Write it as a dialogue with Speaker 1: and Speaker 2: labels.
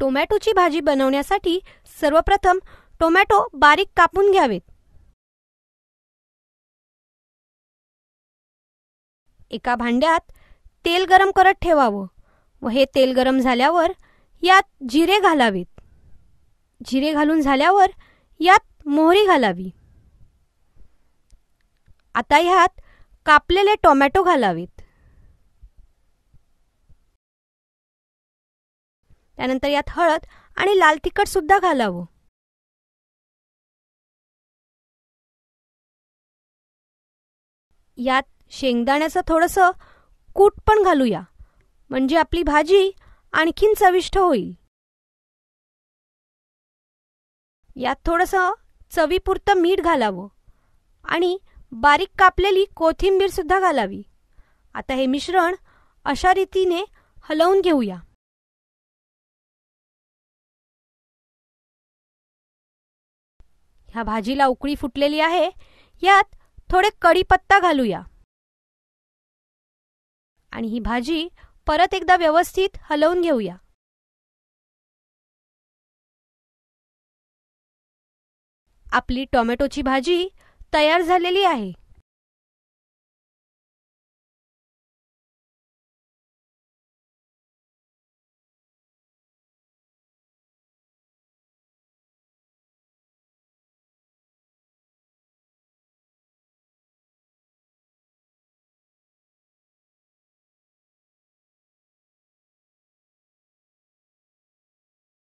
Speaker 1: टोमॅटोची भाजी बनवण्यासाठी सर्वप्रथम टोमॅटो बारीक कापून घ्यावेत एका भांड्यात तेल गरम करत
Speaker 2: ठेवावं व हे तेल गरम झाल्यावर यात जिरे घालावेत जिरे घालून झाल्यावर यात मोहरी घालावी आता ह्यात कापलेले टोमॅटो घालावेत त्यानंतर यात हळद आणि लाल तिखट सुद्धा
Speaker 1: घालावं यात शेंगदाण्याचं थोडंसं कूट पण घालूया म्हणजे आपली भाजी आणखीन चविष्ट होईल
Speaker 2: यात थोडंसं चवीपुरतं मीठ घालावं आणि बारीक कापलेली कोथिंबीर सुद्धा घालावी आता हे मिश्रण अशा
Speaker 1: रीतीने हलवून घेऊया ह्या भाजीला उकळी फुटलेली आहे यात थोडे कढीपत्ता घालूया आणि ही भाजी परत एकदा व्यवस्थित हलवून घेऊया आपली टोमॅटोची भाजी तयार झालेली आहे